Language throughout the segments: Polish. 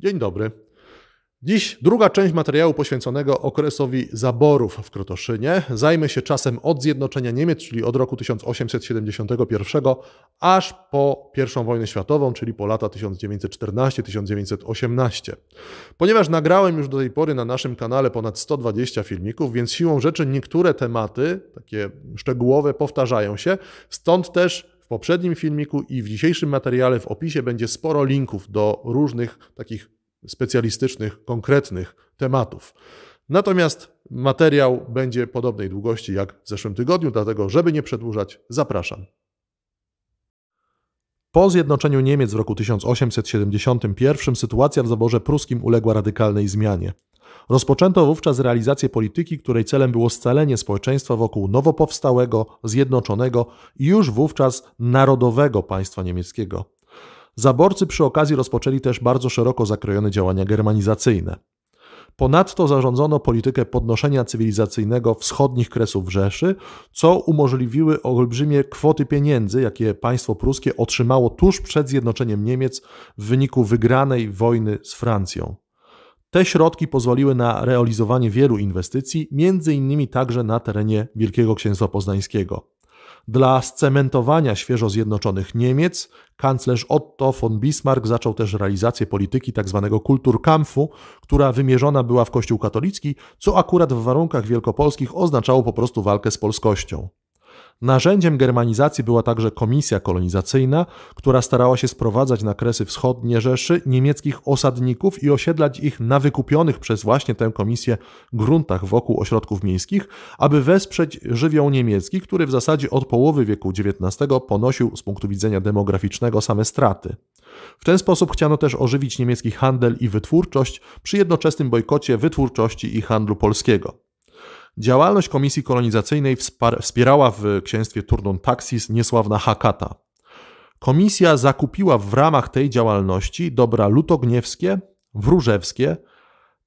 Dzień dobry. Dziś druga część materiału poświęconego okresowi zaborów w Krotoszynie. Zajmę się czasem od zjednoczenia Niemiec, czyli od roku 1871 aż po I wojnę światową, czyli po lata 1914-1918. Ponieważ nagrałem już do tej pory na naszym kanale ponad 120 filmików, więc siłą rzeczy niektóre tematy, takie szczegółowe, powtarzają się, stąd też w poprzednim filmiku i w dzisiejszym materiale w opisie będzie sporo linków do różnych takich specjalistycznych, konkretnych tematów. Natomiast materiał będzie podobnej długości jak w zeszłym tygodniu, dlatego, żeby nie przedłużać, zapraszam. Po zjednoczeniu Niemiec w roku 1871 sytuacja w zaborze pruskim uległa radykalnej zmianie. Rozpoczęto wówczas realizację polityki, której celem było scalenie społeczeństwa wokół nowo powstałego, zjednoczonego i już wówczas narodowego państwa niemieckiego. Zaborcy przy okazji rozpoczęli też bardzo szeroko zakrojone działania germanizacyjne. Ponadto zarządzono politykę podnoszenia cywilizacyjnego wschodnich kresów Rzeszy, co umożliwiły olbrzymie kwoty pieniędzy, jakie państwo pruskie otrzymało tuż przed zjednoczeniem Niemiec w wyniku wygranej wojny z Francją. Te środki pozwoliły na realizowanie wielu inwestycji, między innymi także na terenie Wielkiego Księstwa Poznańskiego. Dla scementowania świeżo zjednoczonych Niemiec kanclerz Otto von Bismarck zaczął też realizację polityki tzw. Tak Kulturkampfu, która wymierzona była w Kościół katolicki, co akurat w warunkach wielkopolskich oznaczało po prostu walkę z polskością. Narzędziem germanizacji była także komisja kolonizacyjna, która starała się sprowadzać na kresy wschodnie Rzeszy niemieckich osadników i osiedlać ich na wykupionych przez właśnie tę komisję gruntach wokół ośrodków miejskich, aby wesprzeć żywioł niemiecki, który w zasadzie od połowy wieku XIX ponosił z punktu widzenia demograficznego same straty. W ten sposób chciano też ożywić niemiecki handel i wytwórczość przy jednoczesnym bojkocie wytwórczości i handlu polskiego. Działalność komisji kolonizacyjnej wspierała w księstwie Turdon Taxis niesławna Hakata. Komisja zakupiła w ramach tej działalności dobra lutogniewskie, wróżewskie,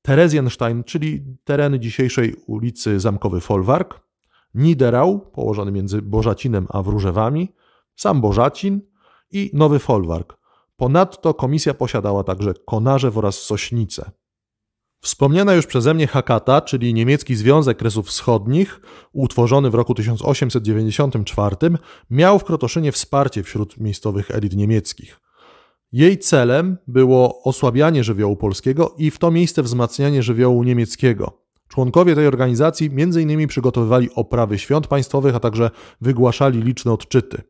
Terezjenstein, czyli tereny dzisiejszej ulicy Zamkowy Folwark, Niderał, położony między Bożacinem a Wróżewami, sam Bożacin i Nowy Folwark. Ponadto komisja posiadała także Konarzew oraz sośnice. Wspomniana już przeze mnie Hakata, czyli niemiecki Związek Kresów Wschodnich, utworzony w roku 1894, miał w Krotoszynie wsparcie wśród miejscowych elit niemieckich. Jej celem było osłabianie żywiołu polskiego i w to miejsce wzmacnianie żywiołu niemieckiego. Członkowie tej organizacji m.in. przygotowywali oprawy świąt państwowych, a także wygłaszali liczne odczyty.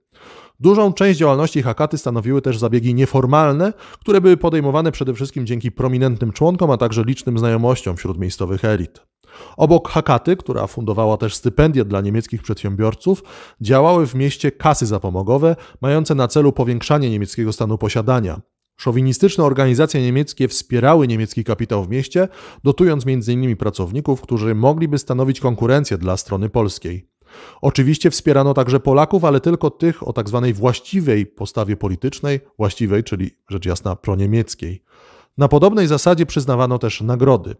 Dużą część działalności Hakaty stanowiły też zabiegi nieformalne, które były podejmowane przede wszystkim dzięki prominentnym członkom, a także licznym znajomościom wśród miejscowych elit. Obok Hakaty, która fundowała też stypendia dla niemieckich przedsiębiorców, działały w mieście kasy zapomogowe, mające na celu powiększanie niemieckiego stanu posiadania. Szowinistyczne organizacje niemieckie wspierały niemiecki kapitał w mieście, dotując m.in. pracowników, którzy mogliby stanowić konkurencję dla strony polskiej. Oczywiście wspierano także Polaków, ale tylko tych o tak zwanej właściwej postawie politycznej, właściwej, czyli rzecz jasna proniemieckiej. Na podobnej zasadzie przyznawano też nagrody.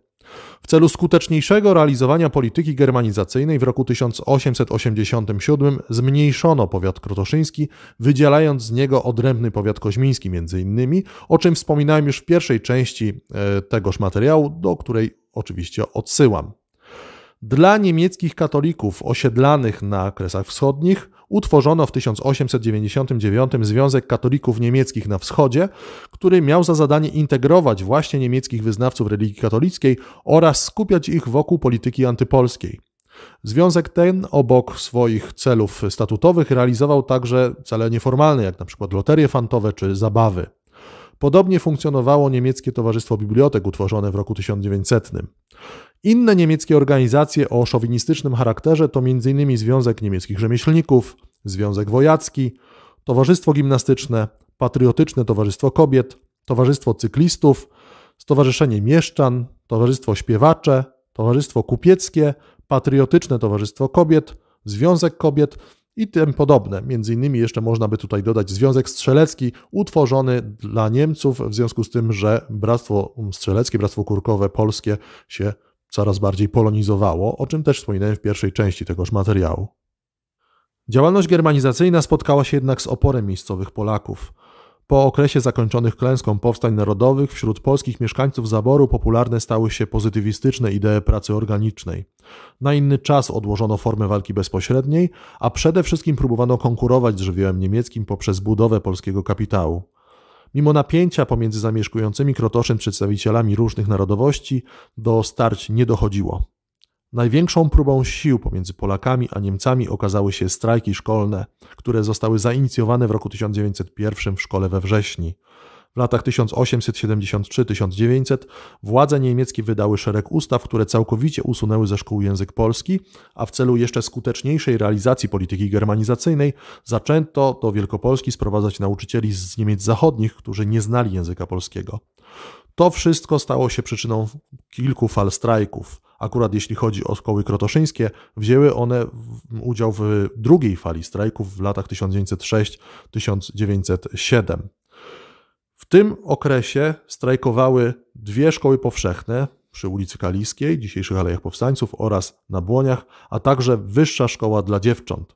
W celu skuteczniejszego realizowania polityki germanizacyjnej w roku 1887 zmniejszono powiat krotoszyński, wydzielając z niego odrębny powiat koźmiński między innymi, o czym wspominałem już w pierwszej części e, tegoż materiału, do której oczywiście odsyłam. Dla niemieckich katolików osiedlanych na Kresach Wschodnich utworzono w 1899 Związek Katolików Niemieckich na Wschodzie, który miał za zadanie integrować właśnie niemieckich wyznawców religii katolickiej oraz skupiać ich wokół polityki antypolskiej. Związek ten obok swoich celów statutowych realizował także cele nieformalne, jak na przykład loterie fantowe czy zabawy. Podobnie funkcjonowało Niemieckie Towarzystwo Bibliotek utworzone w roku 1900. Inne niemieckie organizacje o szowinistycznym charakterze to m.in. Związek Niemieckich Rzemieślników, Związek Wojacki, Towarzystwo Gimnastyczne, Patriotyczne Towarzystwo Kobiet, Towarzystwo Cyklistów, Stowarzyszenie Mieszczan, Towarzystwo Śpiewacze, Towarzystwo Kupieckie, Patriotyczne Towarzystwo Kobiet, Związek Kobiet i tym podobne. Między innymi jeszcze można by tutaj dodać Związek Strzelecki utworzony dla Niemców w związku z tym, że Bractwo Strzeleckie, Bractwo Kurkowe Polskie się coraz bardziej polonizowało, o czym też wspominałem w pierwszej części tegoż materiału. Działalność germanizacyjna spotkała się jednak z oporem miejscowych Polaków. Po okresie zakończonych klęską powstań narodowych wśród polskich mieszkańców zaboru popularne stały się pozytywistyczne idee pracy organicznej. Na inny czas odłożono formę walki bezpośredniej, a przede wszystkim próbowano konkurować z żywiołem niemieckim poprzez budowę polskiego kapitału. Mimo napięcia pomiędzy zamieszkującymi Krotoszem przedstawicielami różnych narodowości, do starć nie dochodziło. Największą próbą sił pomiędzy Polakami a Niemcami okazały się strajki szkolne, które zostały zainicjowane w roku 1901 w szkole we wrześni. W latach 1873-1900 władze niemieckie wydały szereg ustaw, które całkowicie usunęły ze szkół język polski, a w celu jeszcze skuteczniejszej realizacji polityki germanizacyjnej zaczęto do Wielkopolski sprowadzać nauczycieli z Niemiec zachodnich, którzy nie znali języka polskiego. To wszystko stało się przyczyną kilku fal strajków. Akurat jeśli chodzi o szkoły krotoszyńskie, wzięły one udział w drugiej fali strajków w latach 1906-1907. W tym okresie strajkowały dwie szkoły powszechne przy ulicy Kaliskiej, dzisiejszych Alejach Powstańców oraz na Błoniach, a także Wyższa Szkoła dla Dziewcząt.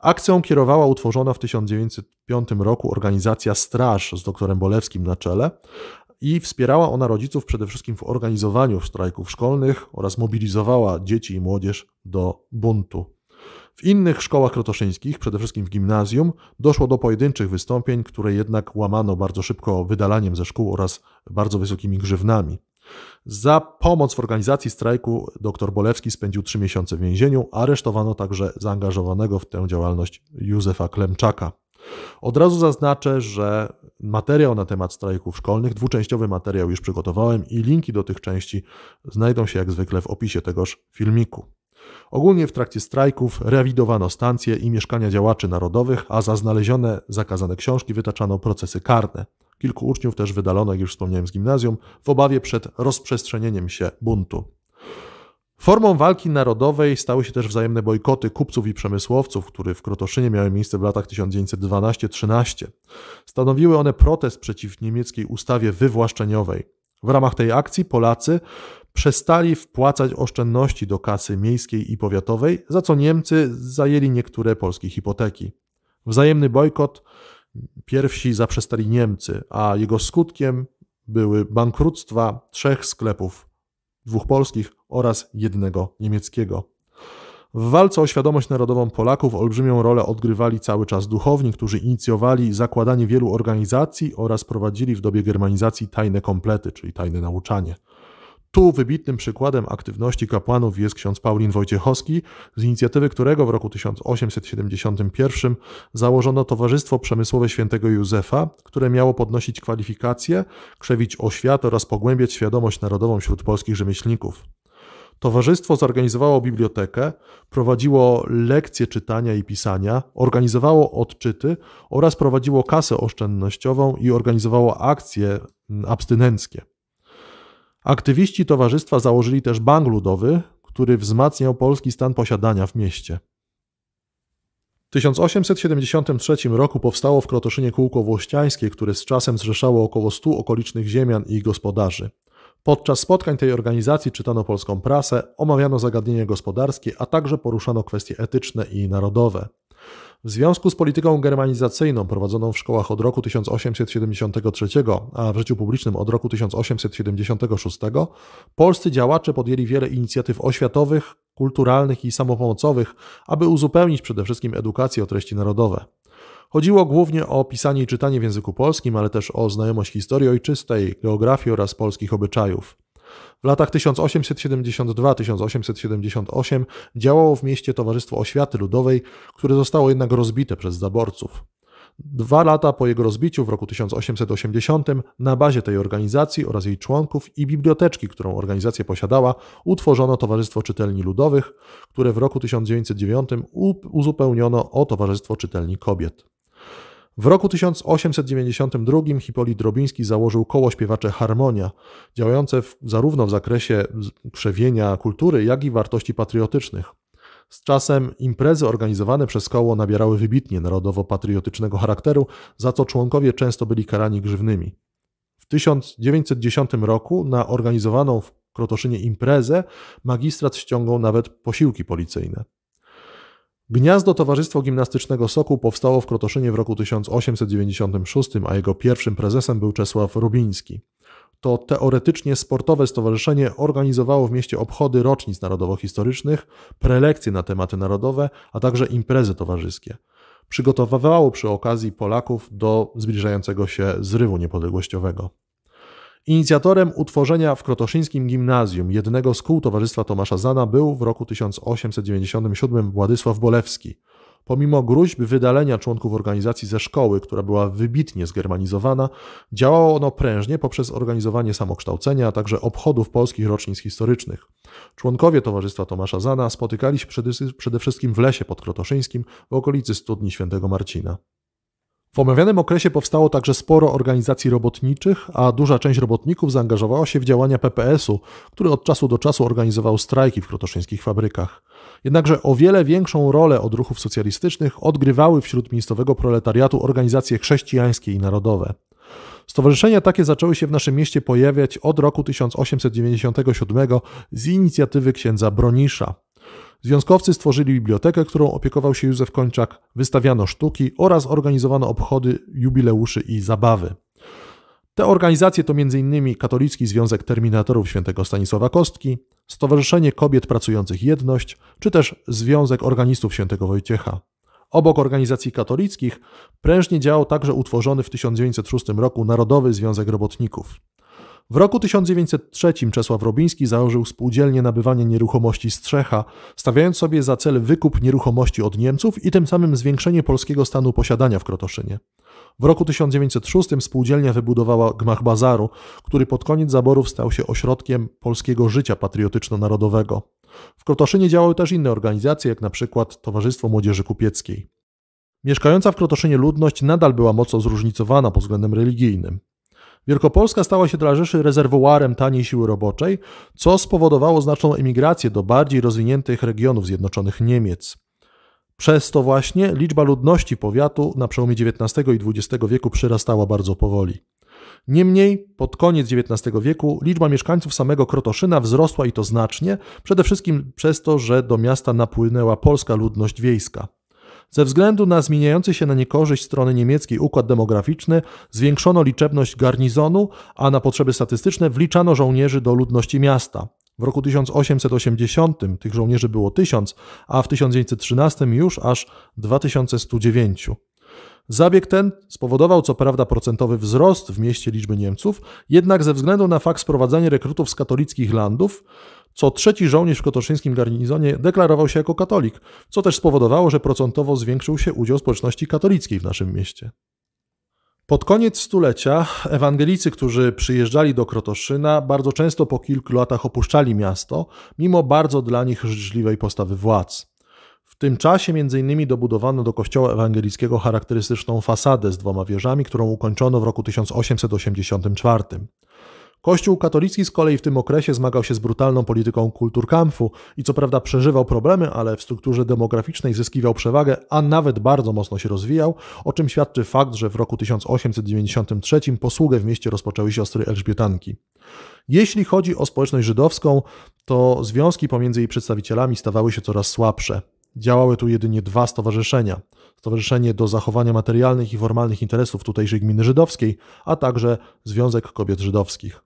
Akcją kierowała utworzona w 1905 roku organizacja Straż z doktorem Bolewskim na czele, i wspierała ona rodziców przede wszystkim w organizowaniu strajków szkolnych oraz mobilizowała dzieci i młodzież do buntu. W innych szkołach krotoszyńskich, przede wszystkim w gimnazjum, doszło do pojedynczych wystąpień, które jednak łamano bardzo szybko wydalaniem ze szkół oraz bardzo wysokimi grzywnami. Za pomoc w organizacji strajku dr Bolewski spędził trzy miesiące w więzieniu, aresztowano także zaangażowanego w tę działalność Józefa Klemczaka. Od razu zaznaczę, że materiał na temat strajków szkolnych, dwuczęściowy materiał już przygotowałem i linki do tych części znajdą się jak zwykle w opisie tegoż filmiku. Ogólnie w trakcie strajków rewidowano stancje i mieszkania działaczy narodowych, a za znalezione zakazane książki wytaczano procesy karne. Kilku uczniów też wydalono, jak już wspomniałem, z gimnazjum w obawie przed rozprzestrzenieniem się buntu. Formą walki narodowej stały się też wzajemne bojkoty kupców i przemysłowców, które w Krotoszynie miały miejsce w latach 1912-13. Stanowiły one protest przeciw niemieckiej ustawie wywłaszczeniowej. W ramach tej akcji Polacy przestali wpłacać oszczędności do kasy miejskiej i powiatowej, za co Niemcy zajęli niektóre polskie hipoteki. Wzajemny bojkot pierwsi zaprzestali Niemcy, a jego skutkiem były bankructwa trzech sklepów dwóch polskich oraz jednego niemieckiego. W walce o świadomość narodową Polaków olbrzymią rolę odgrywali cały czas duchowni, którzy inicjowali zakładanie wielu organizacji oraz prowadzili w dobie germanizacji tajne komplety, czyli tajne nauczanie. Tu wybitnym przykładem aktywności kapłanów jest ksiądz Paulin Wojciechowski, z inicjatywy którego w roku 1871 założono Towarzystwo Przemysłowe Świętego Józefa, które miało podnosić kwalifikacje, krzewić oświat oraz pogłębiać świadomość narodową wśród polskich rzemieślników. Towarzystwo zorganizowało bibliotekę, prowadziło lekcje czytania i pisania, organizowało odczyty oraz prowadziło kasę oszczędnościową i organizowało akcje mm, abstynenckie. Aktywiści towarzystwa założyli też bank ludowy, który wzmacniał polski stan posiadania w mieście. W 1873 roku powstało w Krotoszynie kółko włościańskie, które z czasem zrzeszało około 100 okolicznych ziemian i gospodarzy. Podczas spotkań tej organizacji czytano polską prasę, omawiano zagadnienia gospodarskie, a także poruszano kwestie etyczne i narodowe. W związku z polityką germanizacyjną prowadzoną w szkołach od roku 1873, a w życiu publicznym od roku 1876, polscy działacze podjęli wiele inicjatyw oświatowych, kulturalnych i samopomocowych, aby uzupełnić przede wszystkim edukację o treści narodowe. Chodziło głównie o pisanie i czytanie w języku polskim, ale też o znajomość historii ojczystej, geografii oraz polskich obyczajów. W latach 1872-1878 działało w mieście Towarzystwo Oświaty Ludowej, które zostało jednak rozbite przez zaborców. Dwa lata po jego rozbiciu w roku 1880 na bazie tej organizacji oraz jej członków i biblioteczki, którą organizacja posiadała, utworzono Towarzystwo Czytelni Ludowych, które w roku 1909 uzupełniono o Towarzystwo Czytelni Kobiet. W roku 1892 Hipolit Drobiński założył koło śpiewacze Harmonia, działające w, zarówno w zakresie krzewienia kultury, jak i wartości patriotycznych. Z czasem imprezy organizowane przez koło nabierały wybitnie narodowo-patriotycznego charakteru, za co członkowie często byli karani grzywnymi. W 1910 roku na organizowaną w Krotoszynie imprezę magistrat ściągał nawet posiłki policyjne. Gniazdo Towarzystwo Gimnastycznego Sokół powstało w Krotoszynie w roku 1896, a jego pierwszym prezesem był Czesław Rubiński. To teoretycznie sportowe stowarzyszenie organizowało w mieście obchody rocznic narodowo-historycznych, prelekcje na tematy narodowe, a także imprezy towarzyskie. Przygotowywało przy okazji Polaków do zbliżającego się zrywu niepodległościowego. Inicjatorem utworzenia w Krotoszyńskim Gimnazjum jednego z kół Towarzystwa Tomasza Zana był w roku 1897 Władysław Bolewski. Pomimo gruźb wydalenia członków organizacji ze szkoły, która była wybitnie zgermanizowana, działało ono prężnie poprzez organizowanie samokształcenia, a także obchodów polskich rocznic historycznych. Członkowie Towarzystwa Tomasza Zana spotykali się przede wszystkim w lesie pod Krotoszyńskim w okolicy studni Świętego Marcina. W omawianym okresie powstało także sporo organizacji robotniczych, a duża część robotników zaangażowała się w działania PPS-u, który od czasu do czasu organizował strajki w krotoszyńskich fabrykach. Jednakże o wiele większą rolę od ruchów socjalistycznych odgrywały wśród miejscowego proletariatu organizacje chrześcijańskie i narodowe. Stowarzyszenia takie zaczęły się w naszym mieście pojawiać od roku 1897 z inicjatywy księdza Bronisza. Związkowcy stworzyli bibliotekę, którą opiekował się Józef Kończak, wystawiano sztuki oraz organizowano obchody, jubileuszy i zabawy. Te organizacje to m.in. Katolicki Związek Terminatorów Świętego Stanisława Kostki, Stowarzyszenie Kobiet Pracujących Jedność, czy też Związek Organistów Świętego Wojciecha. Obok organizacji katolickich prężnie działał także utworzony w 1906 roku Narodowy Związek Robotników. W roku 1903 Czesław Robiński założył spółdzielnię nabywania nieruchomości Strzecha, stawiając sobie za cel wykup nieruchomości od Niemców i tym samym zwiększenie polskiego stanu posiadania w Krotoszynie. W roku 1906 spółdzielnia wybudowała gmach bazaru, który pod koniec zaborów stał się ośrodkiem polskiego życia patriotyczno-narodowego. W Krotoszynie działały też inne organizacje, jak na przykład Towarzystwo Młodzieży Kupieckiej. Mieszkająca w Krotoszynie ludność nadal była mocno zróżnicowana pod względem religijnym. Wielkopolska stała się dla Rzeszy taniej siły roboczej, co spowodowało znaczną emigrację do bardziej rozwiniętych regionów Zjednoczonych Niemiec. Przez to właśnie liczba ludności powiatu na przełomie XIX i XX wieku przyrastała bardzo powoli. Niemniej, pod koniec XIX wieku liczba mieszkańców samego Krotoszyna wzrosła i to znacznie, przede wszystkim przez to, że do miasta napłynęła polska ludność wiejska. Ze względu na zmieniający się na niekorzyść strony niemieckiej układ demograficzny, zwiększono liczebność garnizonu, a na potrzeby statystyczne wliczano żołnierzy do ludności miasta. W roku 1880 tych żołnierzy było 1000, a w 1913 już aż 2109. Zabieg ten spowodował co prawda procentowy wzrost w mieście liczby Niemców, jednak ze względu na fakt sprowadzania rekrutów z katolickich landów, co trzeci żołnierz w kotoszyńskim garnizonie deklarował się jako katolik, co też spowodowało, że procentowo zwiększył się udział społeczności katolickiej w naszym mieście. Pod koniec stulecia ewangelicy, którzy przyjeżdżali do Krotoszyna, bardzo często po kilku latach opuszczali miasto, mimo bardzo dla nich życzliwej postawy władz tym czasie m.in. dobudowano do kościoła ewangelickiego charakterystyczną fasadę z dwoma wieżami, którą ukończono w roku 1884. Kościół katolicki z kolei w tym okresie zmagał się z brutalną polityką kulturkampfu i co prawda przeżywał problemy, ale w strukturze demograficznej zyskiwał przewagę, a nawet bardzo mocno się rozwijał, o czym świadczy fakt, że w roku 1893 posługę w mieście rozpoczęły siostry Elżbietanki. Jeśli chodzi o społeczność żydowską, to związki pomiędzy jej przedstawicielami stawały się coraz słabsze. Działały tu jedynie dwa stowarzyszenia: Stowarzyszenie do Zachowania Materialnych i Formalnych Interesów tutejszej Gminy Żydowskiej, a także Związek Kobiet Żydowskich.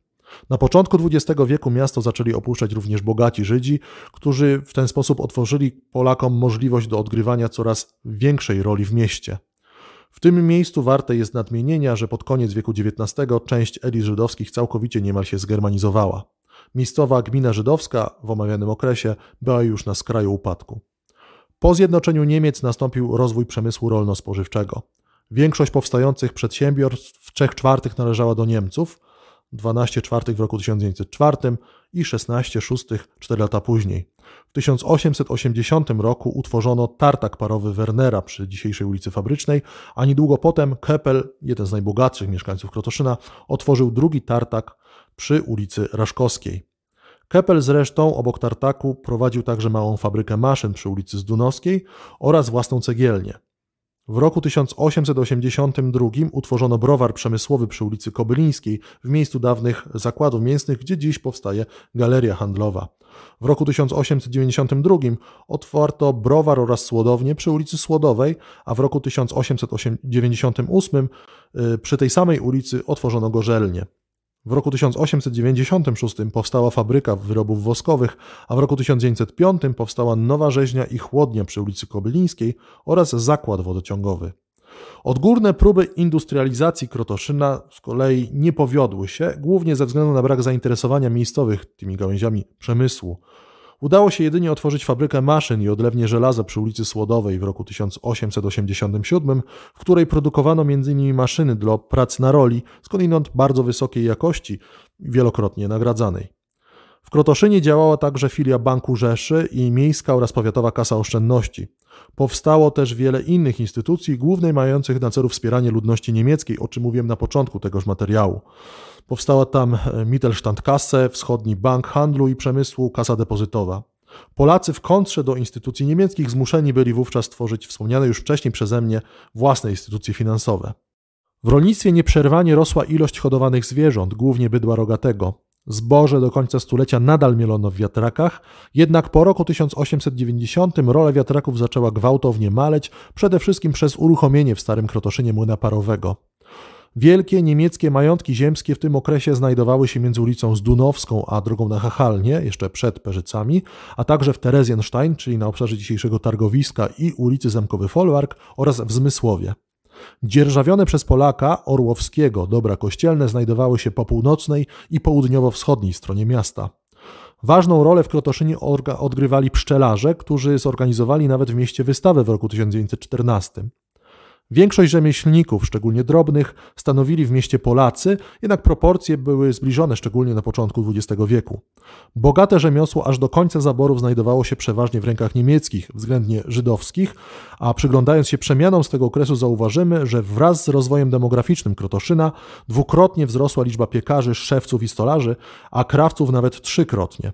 Na początku XX wieku miasto zaczęli opuszczać również bogaci Żydzi, którzy w ten sposób otworzyli Polakom możliwość do odgrywania coraz większej roli w mieście. W tym miejscu warte jest nadmienienia, że pod koniec wieku XIX część elit żydowskich całkowicie niemal się zgermanizowała. Miejscowa gmina żydowska w omawianym okresie była już na skraju upadku. Po zjednoczeniu Niemiec nastąpił rozwój przemysłu rolno-spożywczego. Większość powstających przedsiębiorstw 3 czwartych należała do Niemców, 12 czwartych w roku 1904 i 16 szóstych 4 lata później. W 1880 roku utworzono tartak parowy Wernera przy dzisiejszej ulicy Fabrycznej, a niedługo potem Keppel, jeden z najbogatszych mieszkańców Krotoszyna, otworzył drugi tartak przy ulicy Raszkowskiej. Kepel zresztą obok tartaku prowadził także małą fabrykę maszyn przy ulicy Zdunowskiej oraz własną cegielnię. W roku 1882 utworzono browar przemysłowy przy ulicy Kobylińskiej w miejscu dawnych zakładów mięsnych, gdzie dziś powstaje galeria handlowa. W roku 1892 otwarto browar oraz słodownię przy ulicy Słodowej, a w roku 1898 y, przy tej samej ulicy otworzono gorzelnię. W roku 1896 powstała fabryka wyrobów woskowych, a w roku 1905 powstała nowa rzeźnia i chłodnia przy ulicy Kobylińskiej oraz zakład wodociągowy. Odgórne próby industrializacji Krotoszyna z kolei nie powiodły się, głównie ze względu na brak zainteresowania miejscowych tymi gałęziami przemysłu. Udało się jedynie otworzyć fabrykę maszyn i odlewnie żelaza przy ulicy Słodowej w roku 1887, w której produkowano m.in. maszyny dla prac na roli, skądinąd bardzo wysokiej jakości, wielokrotnie nagradzanej. W Krotoszynie działała także filia Banku Rzeszy i Miejska oraz Powiatowa Kasa Oszczędności. Powstało też wiele innych instytucji, głównej mających na celu wspieranie ludności niemieckiej, o czym mówiłem na początku tegoż materiału. Powstała tam e, Mittelstandkasse, Wschodni Bank Handlu i Przemysłu, Kasa Depozytowa. Polacy w kontrze do instytucji niemieckich zmuszeni byli wówczas tworzyć wspomniane już wcześniej przeze mnie własne instytucje finansowe. W rolnictwie nieprzerwanie rosła ilość hodowanych zwierząt, głównie bydła rogatego. Zboże do końca stulecia nadal mielono w wiatrakach, jednak po roku 1890 rola wiatraków zaczęła gwałtownie maleć, przede wszystkim przez uruchomienie w Starym Krotoszynie młyna parowego. Wielkie niemieckie majątki ziemskie w tym okresie znajdowały się między ulicą Zdunowską a drogą na Hachalnie, jeszcze przed Perzycami, a także w Terezjenstein, czyli na obszarze dzisiejszego targowiska i ulicy Zamkowy Folwark oraz w Zmysłowie. Dzierżawione przez Polaka Orłowskiego dobra kościelne znajdowały się po północnej i południowo-wschodniej stronie miasta. Ważną rolę w Krotoszynie odgrywali pszczelarze, którzy zorganizowali nawet w mieście wystawę w roku 1914. Większość rzemieślników, szczególnie drobnych, stanowili w mieście Polacy, jednak proporcje były zbliżone szczególnie na początku XX wieku. Bogate rzemiosło aż do końca zaborów znajdowało się przeważnie w rękach niemieckich, względnie żydowskich, a przyglądając się przemianom z tego okresu zauważymy, że wraz z rozwojem demograficznym Krotoszyna dwukrotnie wzrosła liczba piekarzy, szewców i stolarzy, a krawców nawet trzykrotnie.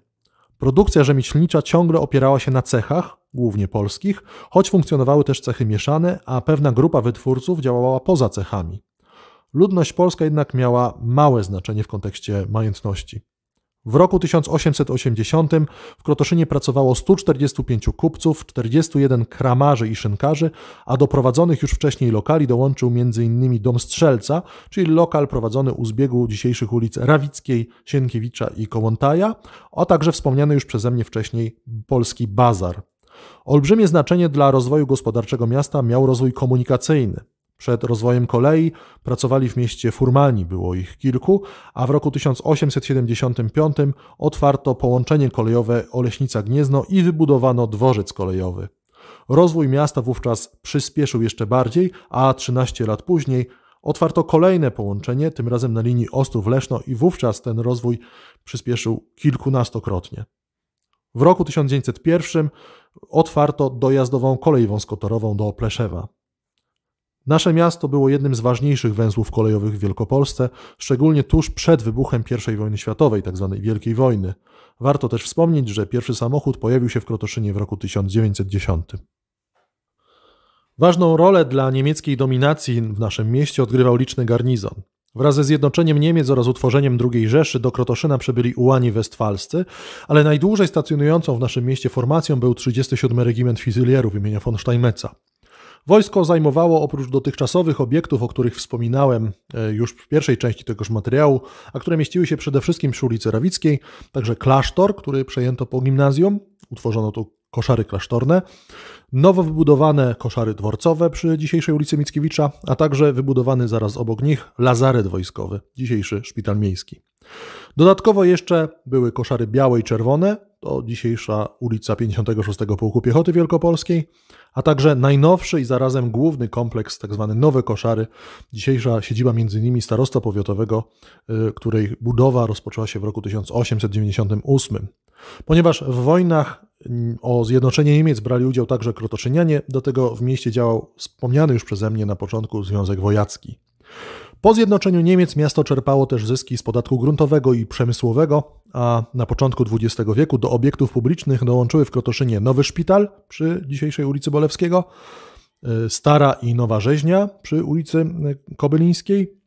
Produkcja rzemieślnicza ciągle opierała się na cechach, głównie polskich, choć funkcjonowały też cechy mieszane, a pewna grupa wytwórców działała poza cechami. Ludność polska jednak miała małe znaczenie w kontekście majątności. W roku 1880 w Krotoszynie pracowało 145 kupców, 41 kramarzy i szynkarzy, a do prowadzonych już wcześniej lokali dołączył m.in. Dom Strzelca, czyli lokal prowadzony u zbiegu dzisiejszych ulic Rawickiej, Sienkiewicza i Kołątaja, a także wspomniany już przeze mnie wcześniej Polski Bazar. Olbrzymie znaczenie dla rozwoju gospodarczego miasta miał rozwój komunikacyjny. Przed rozwojem kolei pracowali w mieście Furmani, było ich kilku, a w roku 1875 otwarto połączenie kolejowe Oleśnica-Gniezno i wybudowano dworzec kolejowy. Rozwój miasta wówczas przyspieszył jeszcze bardziej, a 13 lat później otwarto kolejne połączenie, tym razem na linii Ostrów-Leszno i wówczas ten rozwój przyspieszył kilkunastokrotnie. W roku 1901 otwarto dojazdową kolej wąskotorową do Pleszewa. Nasze miasto było jednym z ważniejszych węzłów kolejowych w Wielkopolsce, szczególnie tuż przed wybuchem I wojny światowej, tzw. Tak Wielkiej Wojny. Warto też wspomnieć, że pierwszy samochód pojawił się w Krotoszynie w roku 1910. Ważną rolę dla niemieckiej dominacji w naszym mieście odgrywał liczny garnizon. Wraz ze zjednoczeniem Niemiec oraz utworzeniem II Rzeszy do Krotoszyna przybyli ułani westfalscy, ale najdłużej stacjonującą w naszym mieście formacją był 37 Regiment Fizylierów imienia von Steinmetza. Wojsko zajmowało oprócz dotychczasowych obiektów, o których wspominałem e, już w pierwszej części tegoż materiału, a które mieściły się przede wszystkim przy ulicy Rawickiej, także klasztor, który przejęto po gimnazjum, utworzono tu koszary klasztorne, nowo wybudowane koszary dworcowe przy dzisiejszej ulicy Mickiewicza, a także wybudowany zaraz obok nich lazaret wojskowy, dzisiejszy szpital miejski. Dodatkowo jeszcze były koszary białe i czerwone, to dzisiejsza ulica 56 Pułku Piechoty Wielkopolskiej, a także najnowszy i zarazem główny kompleks, tzw. Tak Nowe Koszary, dzisiejsza siedziba m.in. starosta powiatowego, y, której budowa rozpoczęła się w roku 1898. Ponieważ w wojnach mm, o zjednoczenie Niemiec brali udział także krotoczynianie, do tego w mieście działał wspomniany już przeze mnie na początku Związek Wojacki. Po zjednoczeniu Niemiec miasto czerpało też zyski z podatku gruntowego i przemysłowego, a na początku XX wieku do obiektów publicznych dołączyły w Krotoszynie nowy szpital przy dzisiejszej ulicy Bolewskiego, e, stara i nowa rzeźnia przy ulicy e, Kobylińskiej,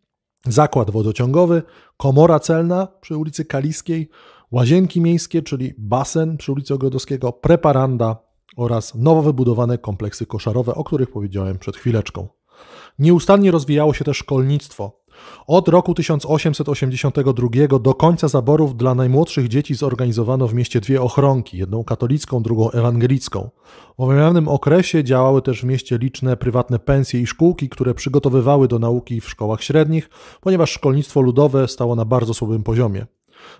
zakład wodociągowy, komora celna przy ulicy Kaliskiej, łazienki miejskie, czyli basen przy ulicy Ogrodowskiego, preparanda oraz nowo wybudowane kompleksy koszarowe, o których powiedziałem przed chwileczką. Nieustannie rozwijało się też szkolnictwo. Od roku 1882 do końca zaborów dla najmłodszych dzieci zorganizowano w mieście dwie ochronki, jedną katolicką, drugą ewangelicką. W omawianym okresie działały też w mieście liczne prywatne pensje i szkółki, które przygotowywały do nauki w szkołach średnich, ponieważ szkolnictwo ludowe stało na bardzo słabym poziomie.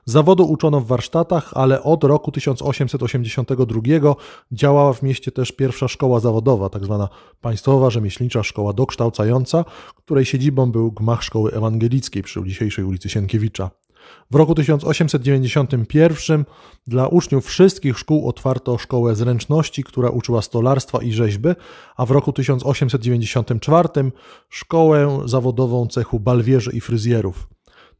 Zawodu uczono w warsztatach, ale od roku 1882 działała w mieście też pierwsza szkoła zawodowa, tzw. Tak Państwowa Rzemieślnicza Szkoła Dokształcająca, której siedzibą był gmach szkoły ewangelickiej przy dzisiejszej ulicy Sienkiewicza. W roku 1891 dla uczniów wszystkich szkół otwarto szkołę zręczności, która uczyła stolarstwa i rzeźby, a w roku 1894 szkołę zawodową cechu balwierzy i fryzjerów.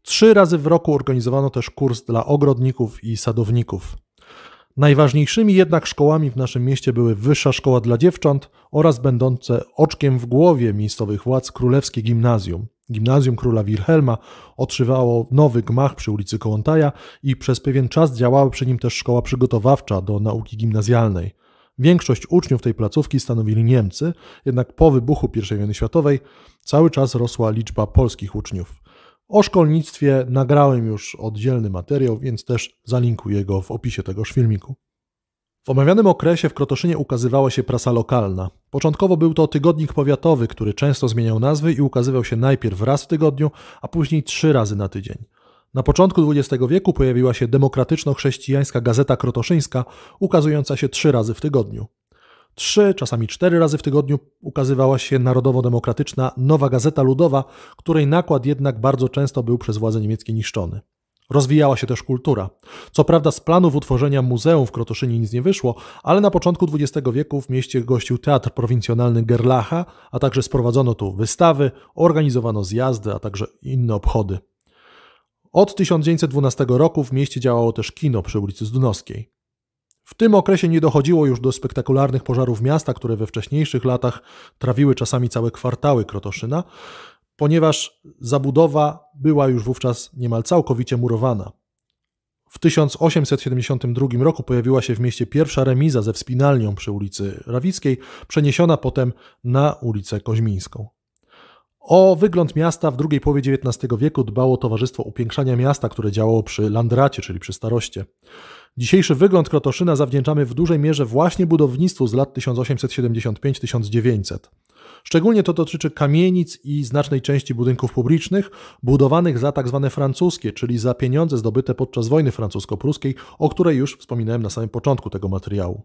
Trzy razy w roku organizowano też kurs dla ogrodników i sadowników. Najważniejszymi jednak szkołami w naszym mieście były Wyższa Szkoła dla Dziewcząt oraz będące oczkiem w głowie miejscowych władz Królewskie Gimnazjum. Gimnazjum Króla Wilhelma otrzymało nowy gmach przy ulicy Kołontaja i przez pewien czas działała przy nim też szkoła przygotowawcza do nauki gimnazjalnej. Większość uczniów tej placówki stanowili Niemcy, jednak po wybuchu I wojny światowej cały czas rosła liczba polskich uczniów. O szkolnictwie nagrałem już oddzielny materiał, więc też zalinkuję go w opisie tegoż filmiku. W omawianym okresie w Krotoszynie ukazywała się prasa lokalna. Początkowo był to tygodnik powiatowy, który często zmieniał nazwy i ukazywał się najpierw raz w tygodniu, a później trzy razy na tydzień. Na początku XX wieku pojawiła się demokratyczno-chrześcijańska gazeta krotoszyńska, ukazująca się trzy razy w tygodniu. Trzy, czasami cztery razy w tygodniu ukazywała się narodowo-demokratyczna Nowa Gazeta Ludowa, której nakład jednak bardzo często był przez władze niemieckie niszczony. Rozwijała się też kultura. Co prawda z planów utworzenia muzeum w Krotoszynie nic nie wyszło, ale na początku XX wieku w mieście gościł teatr prowincjonalny Gerlacha, a także sprowadzono tu wystawy, organizowano zjazdy, a także inne obchody. Od 1912 roku w mieście działało też kino przy ulicy Zdunowskiej. W tym okresie nie dochodziło już do spektakularnych pożarów miasta, które we wcześniejszych latach trawiły czasami całe kwartały Krotoszyna, ponieważ zabudowa była już wówczas niemal całkowicie murowana. W 1872 roku pojawiła się w mieście pierwsza remiza ze wspinalnią przy ulicy Rawickiej, przeniesiona potem na ulicę Koźmińską. O wygląd miasta w drugiej połowie XIX wieku dbało Towarzystwo Upiększania Miasta, które działało przy Landracie, czyli przy Staroście. Dzisiejszy wygląd Krotoszyna zawdzięczamy w dużej mierze właśnie budownictwu z lat 1875-1900. Szczególnie to dotyczy kamienic i znacznej części budynków publicznych, budowanych za tak zwane francuskie, czyli za pieniądze zdobyte podczas wojny francusko-pruskiej, o której już wspominałem na samym początku tego materiału.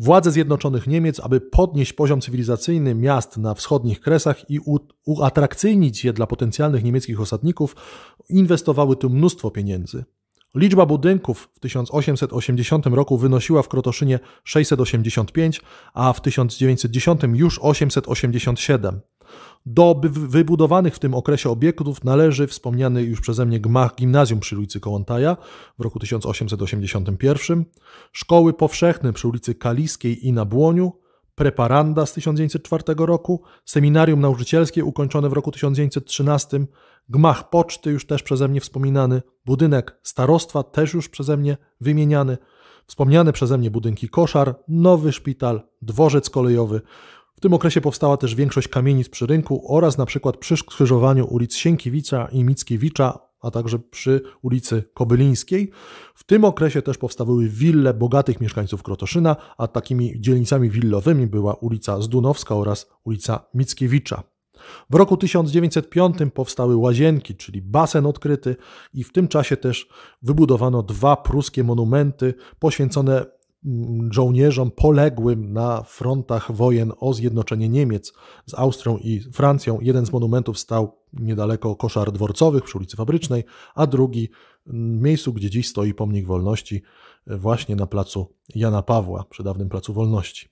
Władze Zjednoczonych Niemiec, aby podnieść poziom cywilizacyjny miast na wschodnich kresach i uatrakcyjnić je dla potencjalnych niemieckich osadników, inwestowały tu mnóstwo pieniędzy. Liczba budynków w 1880 roku wynosiła w Krotoszynie 685, a w 1910 już 887. Do wybudowanych w tym okresie obiektów należy wspomniany już przeze mnie gmach gimnazjum przy ulicy Kołontaj'a w roku 1881, szkoły powszechne przy ulicy Kaliskiej i na Błoniu, preparanda z 1904 roku, seminarium nauczycielskie ukończone w roku 1913, gmach poczty już też przeze mnie wspominany, budynek starostwa też już przeze mnie wymieniany, wspomniane przeze mnie budynki koszar, nowy szpital, dworzec kolejowy. W tym okresie powstała też większość kamienic przy rynku oraz na przykład przy skrzyżowaniu ulic Sienkiewicza i Mickiewicza a także przy ulicy Kobylińskiej. W tym okresie też powstawały wille bogatych mieszkańców Krotoszyna, a takimi dzielnicami willowymi była ulica Zdunowska oraz ulica Mickiewicza. W roku 1905 powstały łazienki, czyli basen odkryty, i w tym czasie też wybudowano dwa pruskie monumenty poświęcone żołnierzom poległym na frontach wojen o zjednoczenie Niemiec z Austrią i Francją. Jeden z monumentów stał niedaleko koszar dworcowych przy ulicy Fabrycznej, a drugi miejscu, gdzie dziś stoi pomnik wolności, właśnie na placu Jana Pawła, przy dawnym placu wolności.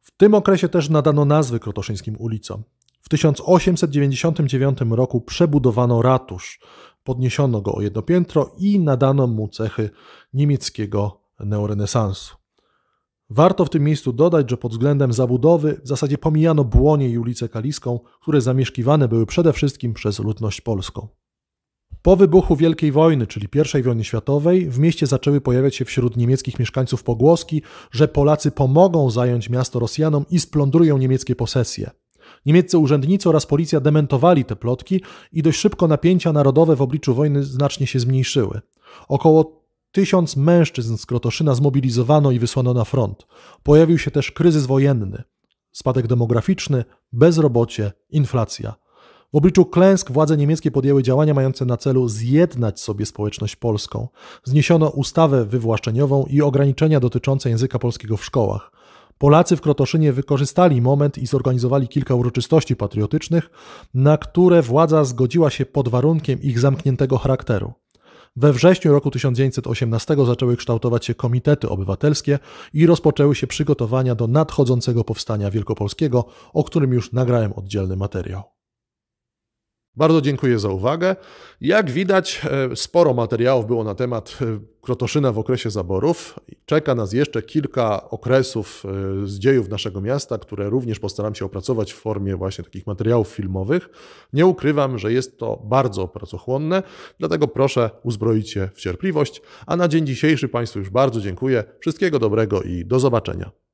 W tym okresie też nadano nazwy krotoszyńskim ulicom. W 1899 roku przebudowano ratusz, podniesiono go o jedno piętro i nadano mu cechy niemieckiego neorenesansu. Warto w tym miejscu dodać, że pod względem zabudowy w zasadzie pomijano Błonie i ulicę Kaliską, które zamieszkiwane były przede wszystkim przez ludność polską. Po wybuchu Wielkiej Wojny, czyli I wojny światowej, w mieście zaczęły pojawiać się wśród niemieckich mieszkańców pogłoski, że Polacy pomogą zająć miasto Rosjanom i splądrują niemieckie posesje. Niemieccy urzędnicy oraz policja dementowali te plotki i dość szybko napięcia narodowe w obliczu wojny znacznie się zmniejszyły. Około Tysiąc mężczyzn z Krotoszyna zmobilizowano i wysłano na front. Pojawił się też kryzys wojenny, spadek demograficzny, bezrobocie, inflacja. W obliczu klęsk władze niemieckie podjęły działania mające na celu zjednać sobie społeczność polską. Zniesiono ustawę wywłaszczeniową i ograniczenia dotyczące języka polskiego w szkołach. Polacy w Krotoszynie wykorzystali moment i zorganizowali kilka uroczystości patriotycznych, na które władza zgodziła się pod warunkiem ich zamkniętego charakteru. We wrześniu roku 1918 zaczęły kształtować się komitety obywatelskie i rozpoczęły się przygotowania do nadchodzącego powstania wielkopolskiego, o którym już nagrałem oddzielny materiał. Bardzo dziękuję za uwagę. Jak widać, e, sporo materiałów było na temat e, Krotoszyna w okresie zaborów. Czeka nas jeszcze kilka okresów e, z dziejów naszego miasta, które również postaram się opracować w formie właśnie takich materiałów filmowych. Nie ukrywam, że jest to bardzo pracochłonne, dlatego proszę uzbroić się w cierpliwość. A na dzień dzisiejszy Państwu już bardzo dziękuję. Wszystkiego dobrego i do zobaczenia.